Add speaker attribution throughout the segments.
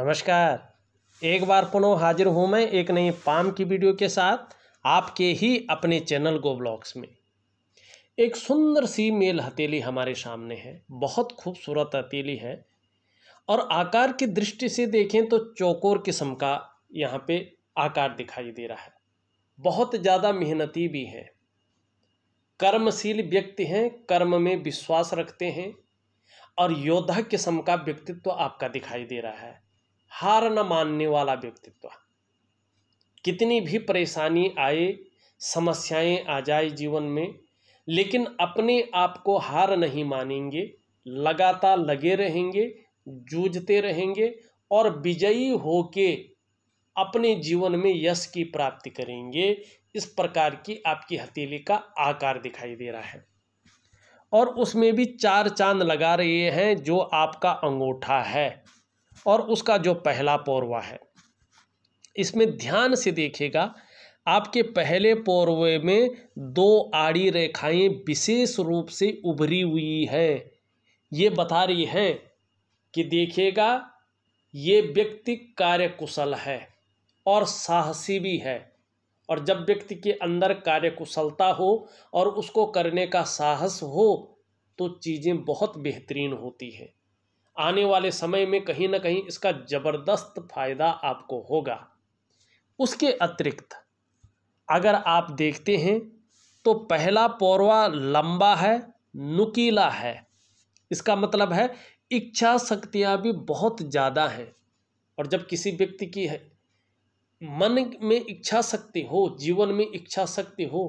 Speaker 1: नमस्कार एक बार पुनः हाजिर हूँ मैं एक नई पाम की वीडियो के साथ आपके ही अपने चैनल गो ब्लॉग्स में एक सुंदर सी मेल हथेली हमारे सामने है बहुत खूबसूरत हथेली है और आकार की दृष्टि से देखें तो चौकोर किस्म का यहाँ पे आकार दिखाई दे रहा है बहुत ज़्यादा मेहनती भी हैं कर्मशील व्यक्ति हैं कर्म में विश्वास रखते हैं और योद्धा किस्म का व्यक्तित्व तो आपका दिखाई दे रहा है हार न मानने वाला व्यक्तित्व कितनी भी परेशानी आए समस्याएं आ जाए जीवन में लेकिन अपने आप को हार नहीं मानेंगे लगातार लगे रहेंगे जूझते रहेंगे और विजयी होके अपने जीवन में यश की प्राप्ति करेंगे इस प्रकार की आपकी हथेली का आकार दिखाई दे रहा है और उसमें भी चार चांद लगा रहे हैं जो आपका अंगूठा है और उसका जो पहला पौरवा है इसमें ध्यान से देखिएगा आपके पहले पौरवे में दो आड़ी रेखाएं विशेष रूप से उभरी हुई हैं ये बता रही हैं कि देखिएगा ये व्यक्ति कार्यकुशल है और साहसी भी है और जब व्यक्ति के अंदर कार्यकुशलता हो और उसको करने का साहस हो तो चीज़ें बहुत बेहतरीन होती हैं आने वाले समय में कहीं ना कहीं इसका ज़बरदस्त फायदा आपको होगा उसके अतिरिक्त अगर आप देखते हैं तो पहला पौरवा लंबा है नुकीला है इसका मतलब है इच्छा शक्तियाँ भी बहुत ज़्यादा हैं और जब किसी व्यक्ति की है मन में इच्छा शक्ति हो जीवन में इच्छा शक्ति हो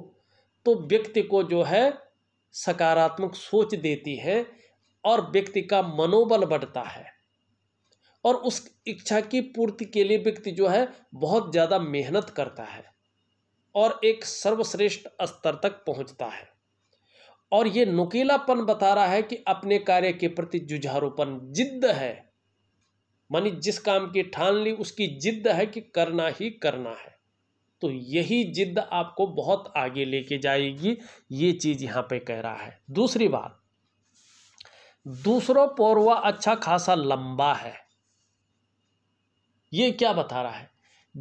Speaker 1: तो व्यक्ति को जो है सकारात्मक सोच देती है और व्यक्ति का मनोबल बढ़ता है और उस इच्छा की पूर्ति के लिए व्यक्ति जो है बहुत ज़्यादा मेहनत करता है और एक सर्वश्रेष्ठ स्तर तक पहुंचता है और ये नुकीलापन बता रहा है कि अपने कार्य के प्रति जुझारूपन जिद्द है मानी जिस काम की ठान ली उसकी जिद्द है कि करना ही करना है तो यही जिद्द आपको बहुत आगे लेके जाएगी ये चीज़ यहाँ पे कह रहा है दूसरी बात दूसरा पौरवा अच्छा खासा लंबा है ये क्या बता रहा है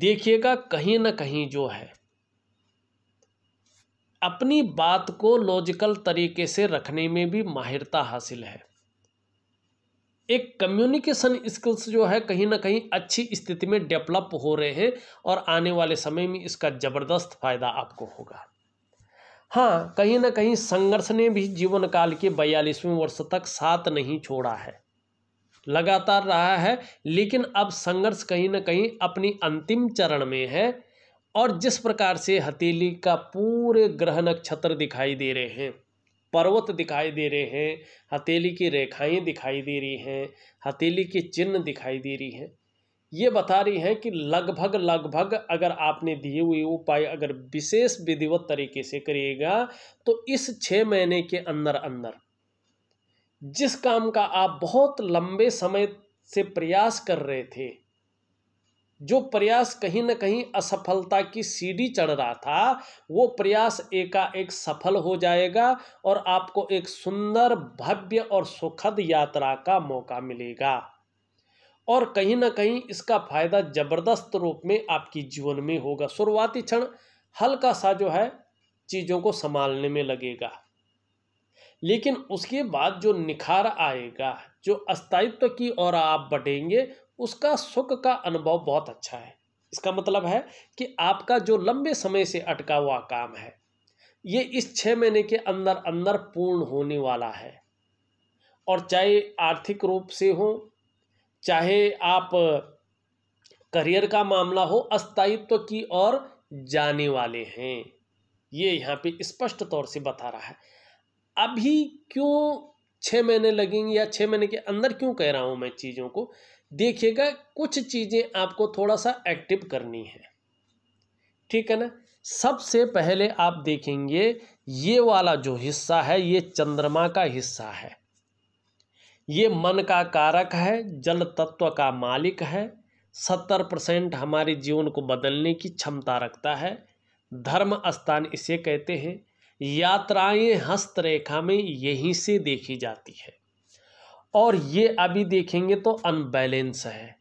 Speaker 1: देखिएगा कहीं ना कहीं जो है अपनी बात को लॉजिकल तरीके से रखने में भी माहिरता हासिल है एक कम्युनिकेशन स्किल्स जो है कहीं ना कहीं अच्छी स्थिति में डेवलप हो रहे हैं और आने वाले समय में इसका ज़बरदस्त फायदा आपको होगा हाँ कहीं ना कहीं संघर्ष ने भी जीवन काल के बयालीसवें वर्ष तक साथ नहीं छोड़ा है लगातार रहा है लेकिन अब संघर्ष कहीं ना कहीं अपनी अंतिम चरण में है और जिस प्रकार से हथेली का पूरे ग्रह नक्षत्र दिखाई दे रहे हैं पर्वत दिखाई दे रहे हैं हथेली की रेखाएं दिखाई दे रही हैं हथेली के चिन्ह दिखाई दे रही हैं ये बता रही हैं कि लगभग लगभग अगर आपने दिए हुए उपाय अगर विशेष विधिवत तरीके से करिएगा तो इस छः महीने के अंदर अंदर जिस काम का आप बहुत लंबे समय से प्रयास कर रहे थे जो प्रयास कहीं ना कहीं असफलता की सीढ़ी चढ़ रहा था वो प्रयास एकाएक सफल हो जाएगा और आपको एक सुंदर भव्य और सुखद यात्रा का मौका मिलेगा और कहीं ना कहीं इसका फायदा ज़बरदस्त रूप में आपकी जीवन में होगा शुरुआती क्षण हल्का सा जो है चीज़ों को संभालने में लगेगा लेकिन उसके बाद जो निखार आएगा जो अस्थायित्व की ओर आप बढ़ेंगे उसका सुख का अनुभव बहुत अच्छा है इसका मतलब है कि आपका जो लंबे समय से अटका हुआ काम है ये इस छः महीने के अंदर अंदर पूर्ण होने वाला है और चाहे आर्थिक रूप से हो चाहे आप करियर का मामला हो अस्थायित्व की ओर जाने वाले हैं ये यहाँ पे स्पष्ट तौर से बता रहा है अभी क्यों छः महीने लगेंगे या छः महीने के अंदर क्यों कह रहा हूँ मैं चीज़ों को देखिएगा कुछ चीज़ें आपको थोड़ा सा एक्टिव करनी है ठीक है ना सबसे पहले आप देखेंगे ये वाला जो हिस्सा है ये चंद्रमा का हिस्सा है ये मन का कारक है जल तत्व का मालिक है सत्तर परसेंट हमारे जीवन को बदलने की क्षमता रखता है धर्म स्थान इसे कहते हैं यात्राएं हस्तरेखा में यहीं से देखी जाती है और ये अभी देखेंगे तो अनबैलेंस है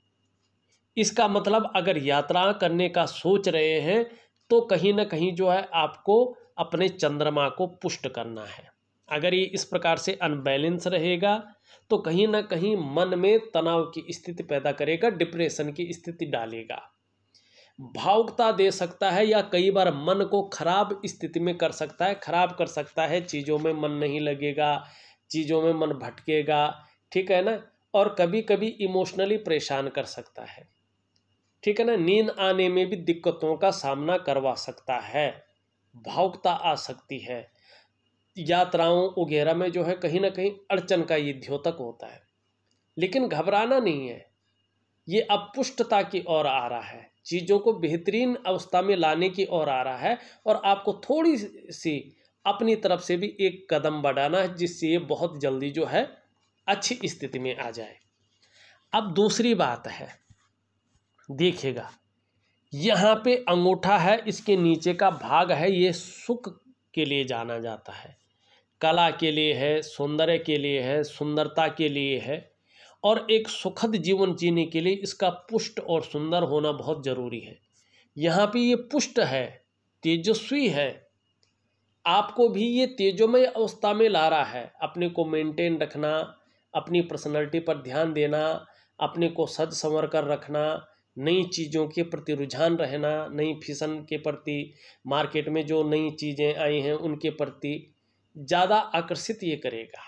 Speaker 1: इसका मतलब अगर यात्रा करने का सोच रहे हैं तो कहीं ना कहीं जो है आपको अपने चंद्रमा को पुष्ट करना है अगर ये इस प्रकार से अनबैलेंस रहेगा तो कहीं ना कहीं मन में तनाव की स्थिति पैदा करेगा डिप्रेशन की स्थिति डालेगा भावुकता दे सकता है या कई बार मन को खराब स्थिति में कर सकता है खराब कर सकता है चीज़ों में मन नहीं लगेगा चीज़ों में मन भटकेगा ठीक है ना और कभी कभी इमोशनली परेशान कर सकता है ठीक है ना नींद आने में भी दिक्कतों का सामना करवा सकता है भावुकता आ सकती है यात्राओं वगैरह में जो है कहीं ना कहीं अड़चन का ये द्योतक होता है लेकिन घबराना नहीं है ये अब पुष्टता की ओर आ रहा है चीज़ों को बेहतरीन अवस्था में लाने की ओर आ रहा है और आपको थोड़ी सी अपनी तरफ से भी एक कदम बढ़ाना है जिससे ये बहुत जल्दी जो है अच्छी स्थिति में आ जाए अब दूसरी बात है देखिएगा यहाँ पे अंगूठा है इसके नीचे का भाग है ये सुख के लिए जाना जाता है कला के लिए है सौंदर्य के लिए है सुंदरता के लिए है और एक सुखद जीवन जीने के लिए इसका पुष्ट और सुंदर होना बहुत ज़रूरी है यहाँ पे ये पुष्ट है तेजस्वी है आपको भी ये तेजोमय अवस्था में ला रहा है अपने को मेंटेन रखना अपनी पर्सनैलिटी पर ध्यान देना अपने को सज संवर कर रखना नई चीज़ों के प्रति रुझान रहना नई फैशन के प्रति मार्केट में जो नई चीज़ें आई हैं उनके प्रति ज़्यादा आकर्षित ये करेगा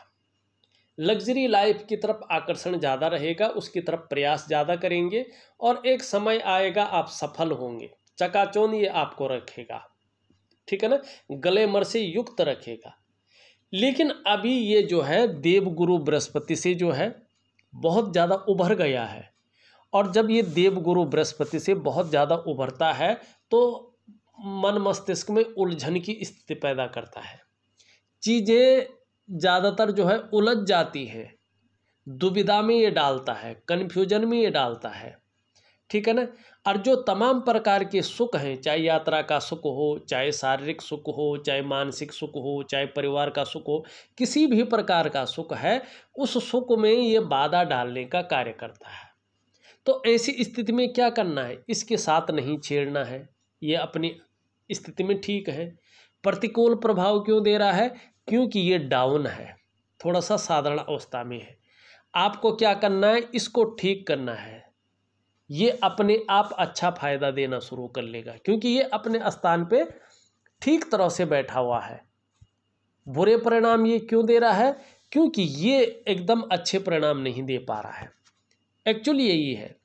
Speaker 1: लग्जरी लाइफ की तरफ आकर्षण ज़्यादा रहेगा उसकी तरफ प्रयास ज़्यादा करेंगे और एक समय आएगा आप सफल होंगे चकाचौन ये आपको रखेगा ठीक है ना मर से युक्त रखेगा लेकिन अभी ये जो है देवगुरु बृहस्पति से जो है बहुत ज़्यादा उभर गया है और जब ये देवगुरु बृहस्पति से बहुत ज़्यादा उभरता है तो मन मस्तिष्क में उलझन की स्थिति पैदा करता है चीज़ें ज़्यादातर जो है उलझ जाती है दुविधा में ये डालता है कन्फ्यूजन में ये डालता है ठीक है ना और जो तमाम प्रकार के सुख हैं चाहे यात्रा का सुख हो चाहे शारीरिक सुख हो चाहे मानसिक सुख हो चाहे परिवार का सुख हो किसी भी प्रकार का सुख है उस सुख में ये बाधा डालने का कार्य करता है तो ऐसी स्थिति में क्या करना है इसके साथ नहीं छेड़ना है ये अपनी स्थिति में ठीक है प्रतिकूल प्रभाव क्यों दे रहा है क्योंकि ये डाउन है थोड़ा सा साधारण अवस्था में है आपको क्या करना है इसको ठीक करना है ये अपने आप अच्छा फायदा देना शुरू कर लेगा क्योंकि ये अपने स्थान पे ठीक तरह से बैठा हुआ है बुरे परिणाम ये क्यों दे रहा है क्योंकि ये एकदम अच्छे परिणाम नहीं दे पा रहा है एक्चुअली यही है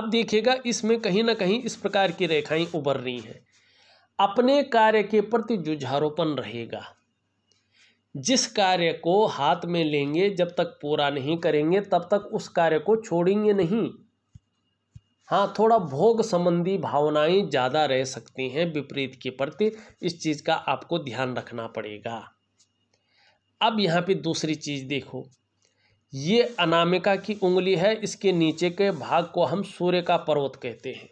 Speaker 1: अब देखिएगा इसमें कहीं ना कहीं इस प्रकार की रेखाएं उभर रही हैं अपने कार्य के प्रति जुझारोपण रहेगा जिस कार्य को हाथ में लेंगे जब तक पूरा नहीं करेंगे तब तक उस कार्य को छोड़ेंगे नहीं हाँ थोड़ा भोग संबंधी भावनाएं ज़्यादा रह सकती हैं विपरीत के प्रति इस चीज़ का आपको ध्यान रखना पड़ेगा अब यहाँ पे दूसरी चीज़ देखो ये अनामिका की उंगली है इसके नीचे के भाग को हम सूर्य का पर्वत कहते हैं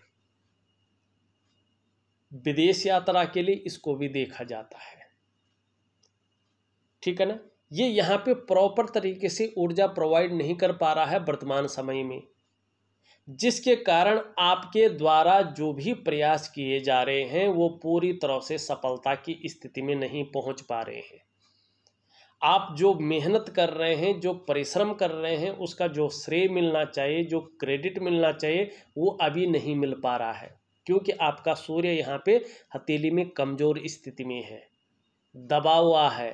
Speaker 1: विदेश यात्रा के लिए इसको भी देखा जाता है ठीक है ना ये यहाँ पे प्रॉपर तरीके से ऊर्जा प्रोवाइड नहीं कर पा रहा है वर्तमान समय में जिसके कारण आपके द्वारा जो भी प्रयास किए जा रहे हैं वो पूरी तरह से सफलता की स्थिति में नहीं पहुंच पा रहे हैं आप जो मेहनत कर रहे हैं जो परिश्रम कर रहे हैं उसका जो श्रेय मिलना चाहिए जो क्रेडिट मिलना चाहिए वो अभी नहीं मिल पा रहा है क्योंकि आपका सूर्य यहाँ पे हथेली में कमज़ोर स्थिति में है दबा हुआ है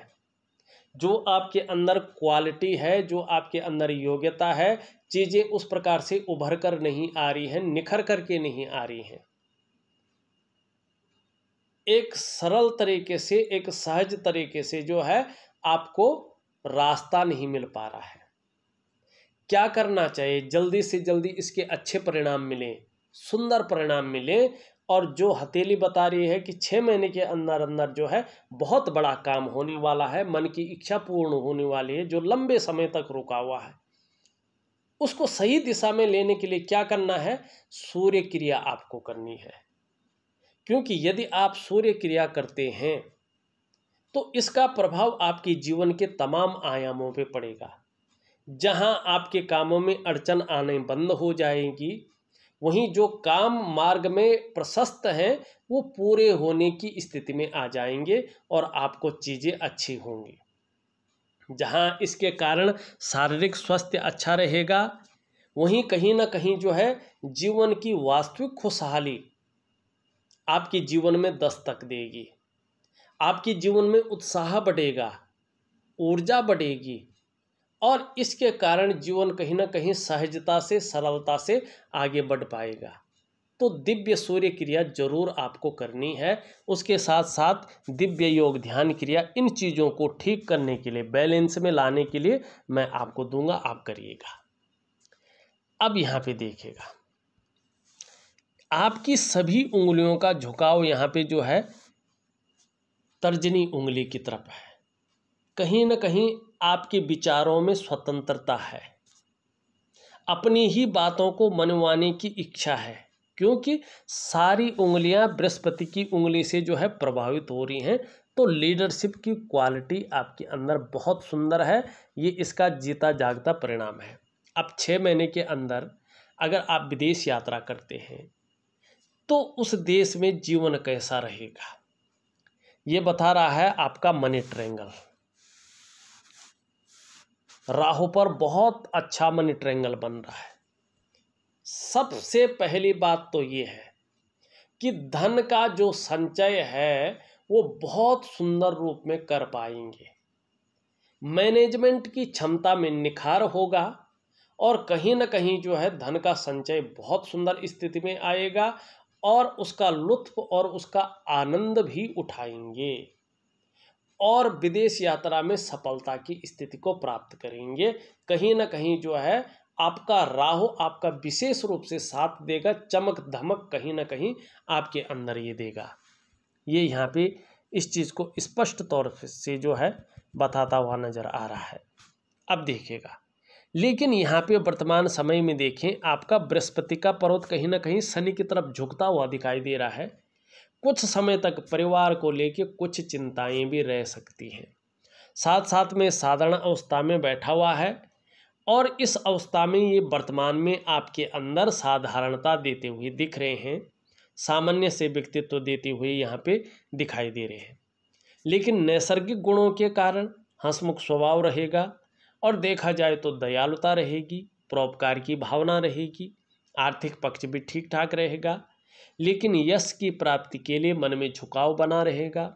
Speaker 1: जो आपके अंदर क्वालिटी है जो आपके अंदर योग्यता है चीज़ें उस प्रकार से उभर कर नहीं आ रही हैं निखर करके नहीं आ रही हैं एक सरल तरीके से एक सहज तरीके से जो है आपको रास्ता नहीं मिल पा रहा है क्या करना चाहिए जल्दी से जल्दी इसके अच्छे परिणाम मिलें सुंदर परिणाम मिले और जो हथेली बता रही है कि छः महीने के अंदर अंदर जो है बहुत बड़ा काम होने वाला है मन की इच्छा पूर्ण होने वाली है जो लंबे समय तक रुका हुआ है उसको सही दिशा में लेने के लिए क्या करना है सूर्य क्रिया आपको करनी है क्योंकि यदि आप सूर्य क्रिया करते हैं तो इसका प्रभाव आपके जीवन के तमाम आयामों पर पड़ेगा जहाँ आपके कामों में अड़चन आने बंद हो जाएगी वहीं जो काम मार्ग में प्रशस्त हैं वो पूरे होने की स्थिति में आ जाएंगे और आपको चीज़ें अच्छी होंगी जहां इसके कारण शारीरिक स्वास्थ्य अच्छा रहेगा वहीं कहीं ना कहीं जो है जीवन की वास्तविक खुशहाली आपके जीवन में दस्तक देगी आपके जीवन में उत्साह बढ़ेगा ऊर्जा बढ़ेगी और इसके कारण जीवन कहीं ना कहीं सहजता से सरलता से आगे बढ़ पाएगा तो दिव्य सूर्य क्रिया जरूर आपको करनी है उसके साथ साथ दिव्य योग ध्यान क्रिया इन चीज़ों को ठीक करने के लिए बैलेंस में लाने के लिए मैं आपको दूंगा आप करिएगा अब यहाँ पे देखिएगा आपकी सभी उंगलियों का झुकाव यहाँ पे जो है तर्जनी उंगली की तरफ है कहीं ना कहीं आपके विचारों में स्वतंत्रता है अपनी ही बातों को मनवाने की इच्छा है क्योंकि सारी उंगलियां बृहस्पति की उंगली से जो है प्रभावित हो रही हैं तो लीडरशिप की क्वालिटी आपके अंदर बहुत सुंदर है ये इसका जीता जागता परिणाम है अब छः महीने के अंदर अगर आप विदेश यात्रा करते हैं तो उस देश में जीवन कैसा रहेगा ये बता रहा है आपका मनी ट्रेंगल राहु पर बहुत अच्छा मनी ट्रेंगल बन रहा है सबसे पहली बात तो ये है कि धन का जो संचय है वो बहुत सुंदर रूप में कर पाएंगे मैनेजमेंट की क्षमता में निखार होगा और कहीं ना कहीं जो है धन का संचय बहुत सुंदर स्थिति में आएगा और उसका लुत्फ और उसका आनंद भी उठाएंगे और विदेश यात्रा में सफलता की स्थिति को प्राप्त करेंगे कहीं ना कहीं जो है आपका राहु आपका विशेष रूप से साथ देगा चमक धमक कहीं ना कहीं आपके अंदर ये देगा ये यहाँ पे इस चीज़ को स्पष्ट तौर से जो है बताता हुआ नज़र आ रहा है अब देखिएगा लेकिन यहाँ पे वर्तमान समय में देखें आपका बृहस्पति का पर्वत कहीं ना कहीं शनि की तरफ झुकता हुआ दिखाई दे रहा है कुछ समय तक परिवार को लेके कुछ चिंताएं भी रह सकती हैं साथ साथ में साधारण अवस्था में बैठा हुआ है और इस अवस्था में ये वर्तमान में आपके अंदर साधारणता देते हुए दिख रहे हैं सामान्य से व्यक्तित्व तो देते हुए यहाँ पे दिखाई दे रहे हैं लेकिन नैसर्गिक गुणों के कारण हंसमुख स्वभाव रहेगा और देखा जाए तो दयालुता रहेगी परोपकार की भावना रहेगी आर्थिक पक्ष भी ठीक ठाक रहेगा लेकिन यश की प्राप्ति के लिए मन में झुकाव बना रहेगा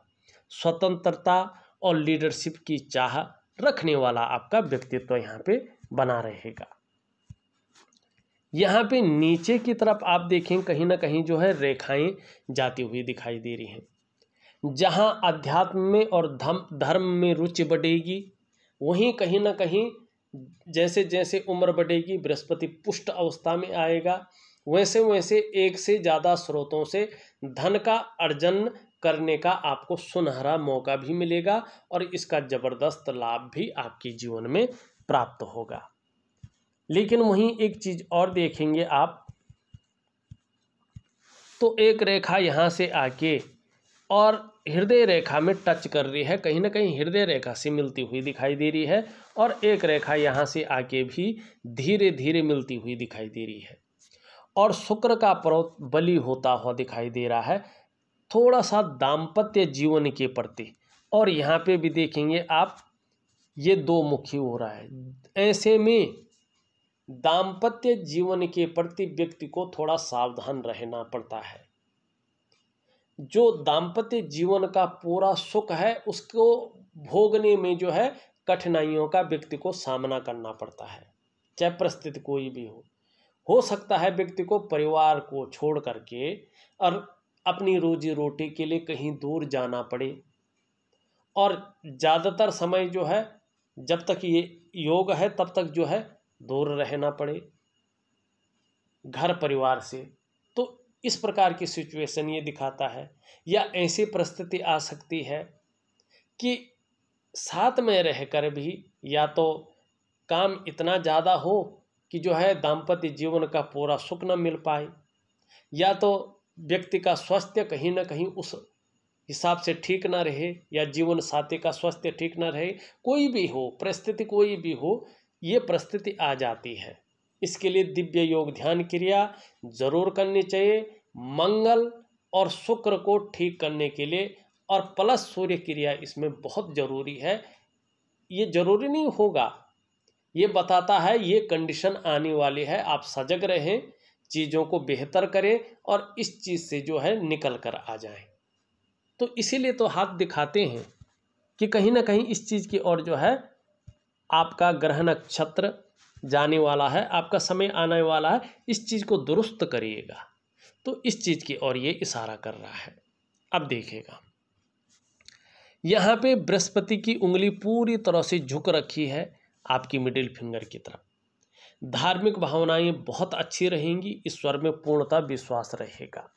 Speaker 1: स्वतंत्रता और लीडरशिप की चाह रखने वाला आपका व्यक्तित्व तो यहाँ पे बना रहेगा यहाँ पे नीचे की तरफ आप देखें कहीं ना कहीं जो है रेखाएं जाती हुई दिखाई दे रही हैं जहाँ अध्यात्म में और धम धर्म में रुचि बढ़ेगी वहीं कहीं ना कहीं जैसे जैसे उम्र बढ़ेगी बृहस्पति पुष्ट अवस्था में आएगा वैसे वैसे एक से ज़्यादा स्रोतों से धन का अर्जन करने का आपको सुनहरा मौका भी मिलेगा और इसका ज़बरदस्त लाभ भी आपके जीवन में प्राप्त होगा लेकिन वहीं एक चीज़ और देखेंगे आप तो एक रेखा यहाँ से आके और हृदय रेखा में टच कर रही है कहीं ना कहीं हृदय रेखा से मिलती हुई दिखाई दे रही है और एक रेखा यहाँ से आके भी धीरे धीरे मिलती हुई दिखाई दे रही है और शुक्र का पर्वत बलि होता हुआ दिखाई दे रहा है थोड़ा सा दाम्पत्य जीवन के प्रति और यहाँ पे भी देखेंगे आप ये दो मुखी हो रहा है ऐसे में दाम्पत्य जीवन के प्रति व्यक्ति को थोड़ा सावधान रहना पड़ता है जो दाम्पत्य जीवन का पूरा सुख है उसको भोगने में जो है कठिनाइयों का व्यक्ति को सामना करना पड़ता है चाहे परिस्थिति कोई भी हो हो सकता है व्यक्ति को परिवार को छोड़ करके और अपनी रोजी रोटी के लिए कहीं दूर जाना पड़े और ज़्यादातर समय जो है जब तक ये योग है तब तक जो है दूर रहना पड़े घर परिवार से तो इस प्रकार की सिचुएशन ये दिखाता है या ऐसी परिस्थिति आ सकती है कि साथ में रहकर भी या तो काम इतना ज़्यादा हो कि जो है दाम्पत्य जीवन का पूरा सुख न मिल पाए या तो व्यक्ति का स्वास्थ्य कहीं ना कहीं उस हिसाब से ठीक ना रहे या जीवन साथी का स्वास्थ्य ठीक ना रहे कोई भी हो परिस्थिति कोई भी हो ये परिस्थिति आ जाती है इसके लिए दिव्य योग ध्यान क्रिया जरूर करनी चाहिए मंगल और शुक्र को ठीक करने के लिए और प्लस सूर्य क्रिया इसमें बहुत ज़रूरी है ये ज़रूरी नहीं होगा ये बताता है ये कंडीशन आने वाली है आप सजग रहें चीज़ों को बेहतर करें और इस चीज़ से जो है निकल कर आ जाएं तो इसीलिए तो हाथ दिखाते हैं कि कहीं ना कहीं इस चीज़ की ओर जो है आपका ग्रह नक्षत्र जाने वाला है आपका समय आने वाला है इस चीज़ को दुरुस्त करिएगा तो इस चीज़ की ओर ये इशारा कर रहा है अब देखिएगा यहाँ पे बृहस्पति की उंगली पूरी तरह से झुक रखी है आपकी मिडिल फिंगर की तरफ धार्मिक भावनाएं बहुत अच्छी रहेंगी ईश्वर में पूर्णता विश्वास रहेगा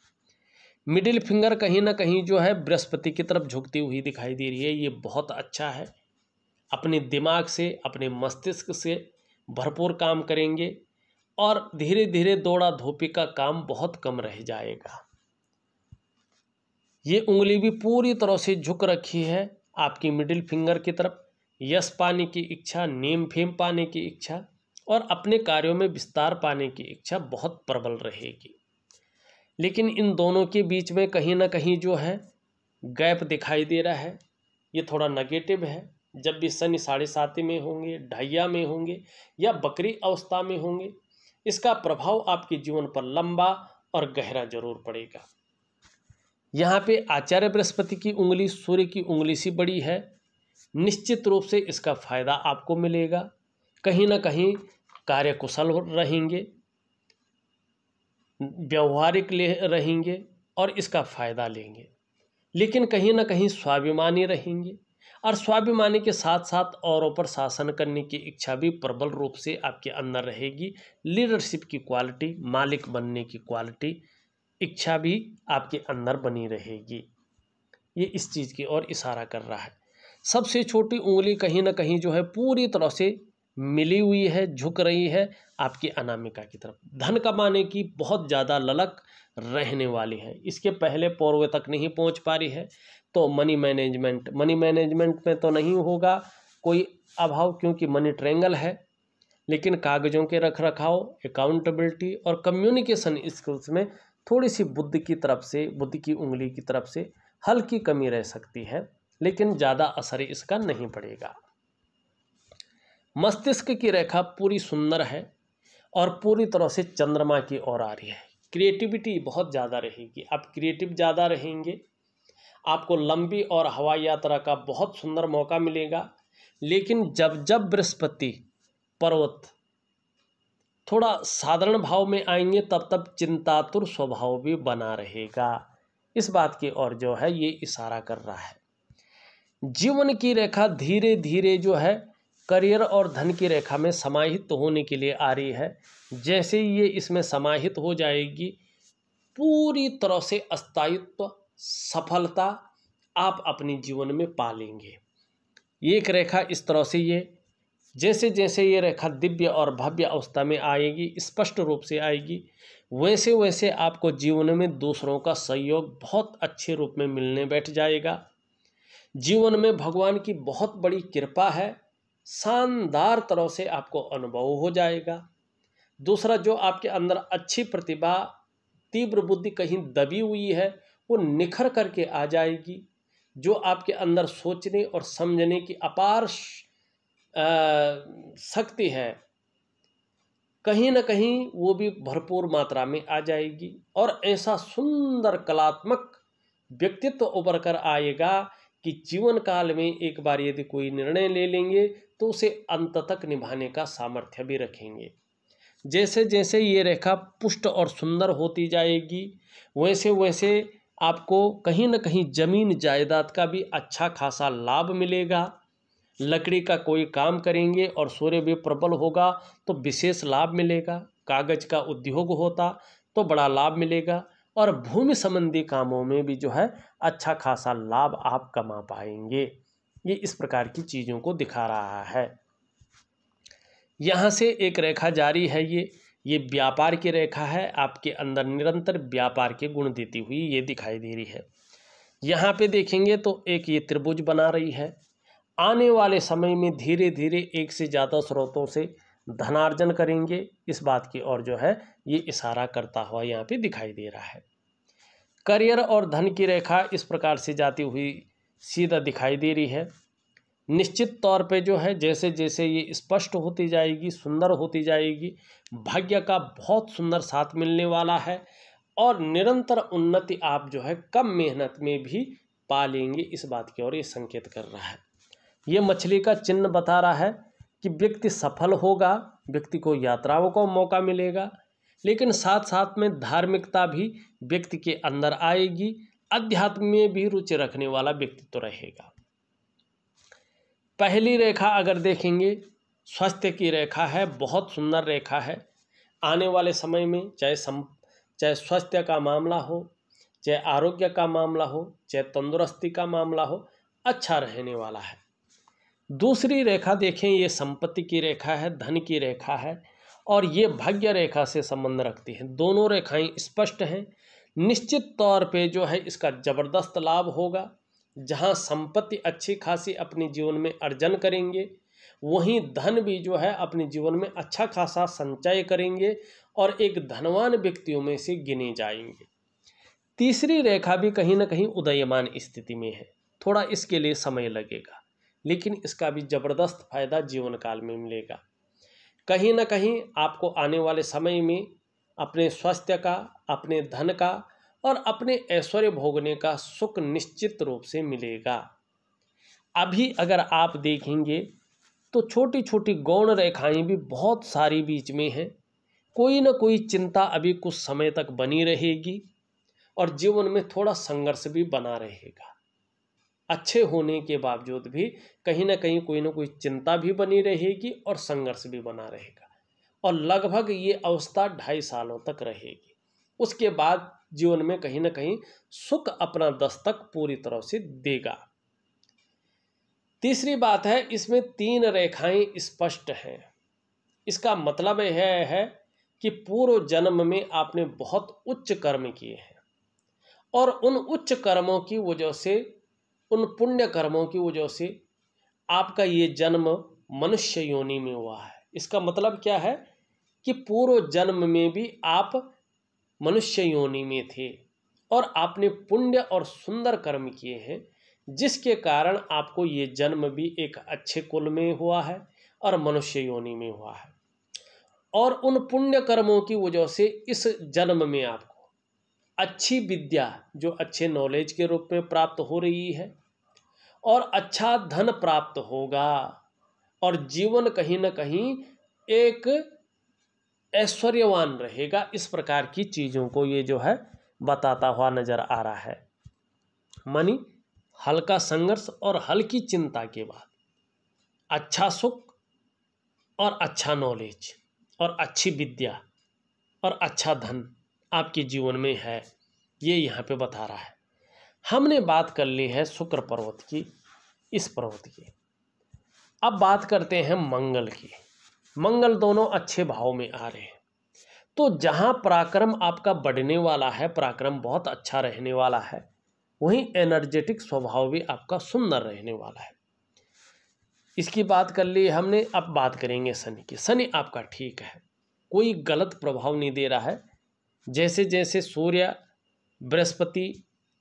Speaker 1: मिडिल फिंगर कहीं ना कहीं जो है बृहस्पति की तरफ झुकती हुई दिखाई दे रही है ये बहुत अच्छा है अपने दिमाग से अपने मस्तिष्क से भरपूर काम करेंगे और धीरे धीरे दौड़ा धोपी का काम बहुत कम रह जाएगा ये उंगली भी पूरी तरह से झुक रखी है आपकी मिडिल फिंगर की तरफ यश पाने की इच्छा नेम फेम पाने की इच्छा और अपने कार्यों में विस्तार पाने की इच्छा बहुत प्रबल रहेगी लेकिन इन दोनों के बीच में कहीं ना कहीं जो है गैप दिखाई दे रहा है ये थोड़ा नेगेटिव है जब भी शनि साढ़े साती में होंगे ढाइया में होंगे या बकरी अवस्था में होंगे इसका प्रभाव आपके जीवन पर लंबा और गहरा जरूर पड़ेगा यहाँ पे आचार्य बृहस्पति की उंगली सूर्य की उंगली सी बड़ी है निश्चित रूप से इसका फ़ायदा आपको मिलेगा कहीं ना कहीं कार्य कुशल रहेंगे व्यवहारिक ले रहेंगे और इसका फ़ायदा लेंगे लेकिन कहीं ना कहीं स्वाभिमानी रहेंगे और स्वाभिमानी के साथ साथ औरों पर शासन करने की इच्छा भी प्रबल रूप से आपके अंदर रहेगी लीडरशिप की क्वालिटी मालिक बनने की क्वालिटी इच्छा भी आपके अंदर बनी रहेगी ये इस चीज़ की ओर इशारा कर रहा है सबसे छोटी उंगली कहीं ना कहीं जो है पूरी तरह से मिली हुई है झुक रही है आपकी अनामिका की तरफ धन कमाने की बहुत ज़्यादा ललक रहने वाली है इसके पहले पौर्व तक नहीं पहुंच पा रही है तो मनी मैनेजमेंट मनी मैनेजमेंट में तो नहीं होगा कोई अभाव क्योंकि मनी ट्रेंगल है लेकिन कागजों के रख रखाव अकाउंटेबिलिटी और कम्युनिकेशन स्किल्स में थोड़ी सी बुद्ध की तरफ से बुद्ध की उंगली की तरफ से हल्की कमी रह सकती है लेकिन ज़्यादा असर इसका नहीं पड़ेगा मस्तिष्क की रेखा पूरी सुंदर है और पूरी तरह से चंद्रमा की ओर आ रही है क्रिएटिविटी बहुत ज़्यादा रहेगी आप क्रिएटिव ज़्यादा रहेंगे आपको लंबी और हवाई यात्रा का बहुत सुंदर मौका मिलेगा लेकिन जब जब बृहस्पति पर्वत थोड़ा साधारण भाव में आएंगे तब तब चिंतातुर स्वभाव भी बना रहेगा इस बात की ओर जो है ये इशारा कर रहा है जीवन की रेखा धीरे धीरे जो है करियर और धन की रेखा में समाहित होने के लिए आ रही है जैसे ये इसमें समाहित हो जाएगी पूरी तरह से अस्थायित्व सफलता आप अपने जीवन में पा लेंगे एक रेखा इस तरह से ये जैसे जैसे ये रेखा दिव्य और भव्य अवस्था में आएगी स्पष्ट रूप से आएगी वैसे वैसे आपको जीवन में दूसरों का सहयोग बहुत अच्छे रूप में मिलने बैठ जाएगा जीवन में भगवान की बहुत बड़ी कृपा है शानदार तरह से आपको अनुभव हो जाएगा दूसरा जो आपके अंदर अच्छी प्रतिभा तीव्र बुद्धि कहीं दबी हुई है वो निखर करके आ जाएगी जो आपके अंदर सोचने और समझने की अपार शक्ति है कहीं ना कहीं वो भी भरपूर मात्रा में आ जाएगी और ऐसा सुंदर कलात्मक व्यक्तित्व उभर कर आएगा कि जीवन काल में एक बार यदि कोई निर्णय ले लेंगे तो उसे अंत तक निभाने का सामर्थ्य भी रखेंगे जैसे जैसे ये रेखा पुष्ट और सुंदर होती जाएगी वैसे वैसे आपको कहीं ना कहीं ज़मीन जायदाद का भी अच्छा खासा लाभ मिलेगा लकड़ी का कोई काम करेंगे और सूर्य भी प्रबल होगा तो विशेष लाभ मिलेगा कागज़ का उद्योग होता तो बड़ा लाभ मिलेगा और भूमि संबंधी कामों में भी जो है अच्छा खासा लाभ आप कमा पाएंगे ये इस प्रकार की चीज़ों को दिखा रहा है यहाँ से एक रेखा जारी है ये ये व्यापार की रेखा है आपके अंदर निरंतर व्यापार के गुण देती हुई ये दिखाई दे रही है यहाँ पे देखेंगे तो एक ये त्रिभुज बना रही है आने वाले समय में धीरे धीरे एक से ज़्यादा स्रोतों से धनार्जन करेंगे इस बात की ओर जो है ये इशारा करता हुआ यहाँ पे दिखाई दे रहा है करियर और धन की रेखा इस प्रकार से जाती हुई सीधा दिखाई दे रही है निश्चित तौर पे जो है जैसे जैसे ये स्पष्ट होती जाएगी सुंदर होती जाएगी भाग्य का बहुत सुंदर साथ मिलने वाला है और निरंतर उन्नति आप जो है कम मेहनत में भी पा लेंगे इस बात की ओर ये संकेत कर रहा है ये मछली का चिन्ह बता रहा है कि व्यक्ति सफल होगा व्यक्ति को यात्राओं का मौका मिलेगा लेकिन साथ साथ में धार्मिकता भी व्यक्ति के अंदर आएगी अध्यात्म में भी रुचि रखने वाला व्यक्ति तो रहेगा पहली रेखा अगर देखेंगे स्वास्थ्य की रेखा है बहुत सुंदर रेखा है आने वाले समय में चाहे सम चाहे स्वास्थ्य का मामला हो चाहे आरोग्य का मामला हो चाहे तंदुरुस्ती का मामला हो अच्छा रहने वाला है दूसरी रेखा देखें ये संपत्ति की रेखा है धन की रेखा है और ये भाग्य रेखा से संबंध रखती है दोनों रेखाएं स्पष्ट हैं निश्चित तौर पे जो है इसका ज़बरदस्त लाभ होगा जहाँ संपत्ति अच्छी खासी अपने जीवन में अर्जन करेंगे वहीं धन भी जो है अपने जीवन में अच्छा खासा संचय करेंगे और एक धनवान व्यक्तियों में से गिने जाएंगे तीसरी रेखा भी कहीं ना कहीं उदयमान स्थिति में है थोड़ा इसके लिए समय लगेगा लेकिन इसका भी ज़बरदस्त फायदा जीवन काल में मिलेगा कहीं ना कहीं आपको आने वाले समय में अपने स्वास्थ्य का अपने धन का और अपने ऐश्वर्य भोगने का सुख निश्चित रूप से मिलेगा अभी अगर आप देखेंगे तो छोटी छोटी गौण रेखाएं भी बहुत सारी बीच में हैं कोई ना कोई चिंता अभी कुछ समय तक बनी रहेगी और जीवन में थोड़ा संघर्ष भी बना रहेगा अच्छे होने के बावजूद भी कहीं ना कहीं कोई ना कोई चिंता भी बनी रहेगी और संघर्ष भी बना रहेगा और लगभग ये अवस्था ढाई सालों तक रहेगी उसके बाद जीवन में कहीं ना कहीं सुख अपना दस्तक पूरी तरह से देगा तीसरी बात है इसमें तीन रेखाएं स्पष्ट हैं इसका मतलब यह है, है कि पूर्व जन्म में आपने बहुत उच्च कर्म किए हैं और उन उच्च कर्मों की वजह से उन पुण्य कर्मों की वजह से आपका ये जन्म मनुष्य योनि में हुआ है इसका मतलब क्या है कि पूर्व जन्म में भी आप मनुष्य योनि में थे और आपने पुण्य और सुंदर कर्म किए हैं जिसके कारण आपको ये जन्म भी एक अच्छे कुल में हुआ है और मनुष्य योनि में हुआ है और उन पुण्य कर्मों की वजह से इस जन्म में आपको अच्छी विद्या जो अच्छे नॉलेज के रूप में प्राप्त हो रही है और अच्छा धन प्राप्त होगा और जीवन कहीं ना कहीं एक ऐश्वर्यवान रहेगा इस प्रकार की चीज़ों को ये जो है बताता हुआ नज़र आ रहा है मनी हल्का संघर्ष और हल्की चिंता के बाद अच्छा सुख और अच्छा नॉलेज और अच्छी विद्या और अच्छा धन आपके जीवन में है ये यहाँ पे बता रहा है हमने बात कर ली है शुक्र पर्वत की इस पर्वत की अब बात करते हैं मंगल की मंगल दोनों अच्छे भाव में आ रहे हैं तो जहाँ पराक्रम आपका बढ़ने वाला है पराक्रम बहुत अच्छा रहने वाला है वहीं एनर्जेटिक स्वभाव भी आपका सुंदर रहने वाला है इसकी बात कर ली हमने अब बात करेंगे शनि की शनि आपका ठीक है कोई गलत प्रभाव नहीं दे रहा है जैसे जैसे सूर्य बृहस्पति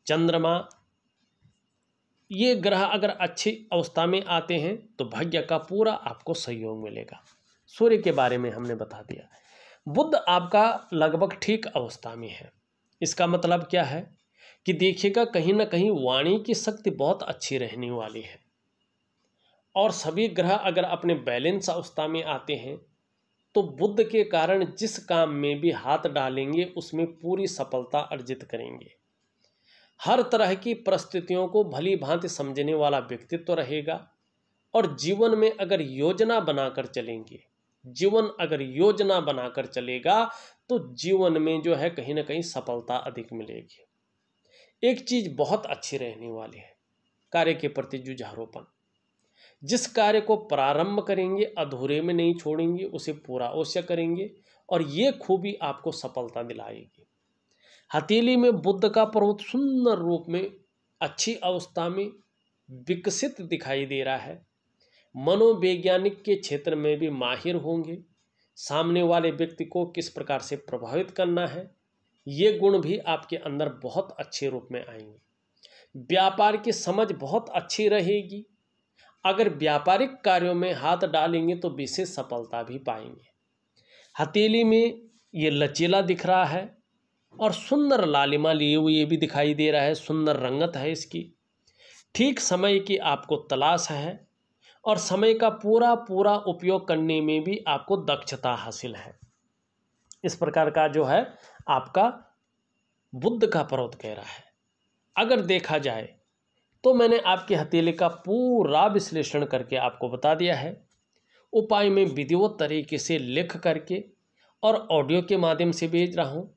Speaker 1: चंद्रमा ये ग्रह अगर अच्छी अवस्था में आते हैं तो भाग्य का पूरा आपको सहयोग मिलेगा सूर्य के बारे में हमने बता दिया बुद्ध आपका लगभग ठीक अवस्था में है इसका मतलब क्या है कि देखिएगा कहीं ना कहीं वाणी की शक्ति बहुत अच्छी रहने वाली है और सभी ग्रह अगर अपने बैलेंस अवस्था में आते हैं तो बुद्ध के कारण जिस काम में भी हाथ डालेंगे उसमें पूरी सफलता अर्जित करेंगे हर तरह की परिस्थितियों को भली भांति समझने वाला व्यक्तित्व तो रहेगा और जीवन में अगर योजना बनाकर चलेंगे जीवन अगर योजना बनाकर चलेगा तो जीवन में जो है कहीं ना कहीं सफलता अधिक मिलेगी एक चीज बहुत अच्छी रहने वाली है कार्य के प्रति जुझारोपण जिस कार्य को प्रारंभ करेंगे अधूरे में नहीं छोड़ेंगे उसे पूरा अवश्य करेंगे और ये खूबी आपको सफलता दिलाएगी हथेली में बुद्ध का पर्वत सुंदर रूप में अच्छी अवस्था में विकसित दिखाई दे रहा है मनोवैज्ञानिक के क्षेत्र में भी माहिर होंगे सामने वाले व्यक्ति को किस प्रकार से प्रभावित करना है ये गुण भी आपके अंदर बहुत अच्छे रूप में आएंगे व्यापार की समझ बहुत अच्छी रहेगी अगर व्यापारिक कार्यों में हाथ डालेंगे तो विशेष सफलता भी पाएंगे हथेली में ये लचीला दिख रहा है और सुंदर लालिमा लिए हुए भी दिखाई दे रहा है सुंदर रंगत है इसकी ठीक समय की आपको तलाश है और समय का पूरा पूरा उपयोग करने में भी आपको दक्षता हासिल है इस प्रकार का जो है आपका बुद्ध का पर्वत कह रहा है अगर देखा जाए तो मैंने आपके हथेली का पूरा विश्लेषण करके आपको बता दिया है उपाय में विधिवत तरीके से लिख करके और ऑडियो के माध्यम से भेज रहा हूँ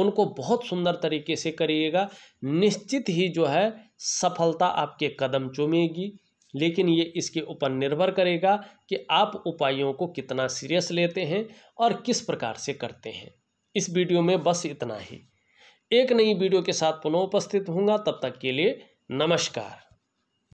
Speaker 1: उनको बहुत सुंदर तरीके से करिएगा निश्चित ही जो है सफलता आपके कदम चूमेगी लेकिन ये इसके ऊपर निर्भर करेगा कि आप उपायों को कितना सीरियस लेते हैं और किस प्रकार से करते हैं इस वीडियो में बस इतना ही एक नई वीडियो के साथ पुनः उपस्थित होऊंगा तब तक के लिए नमस्कार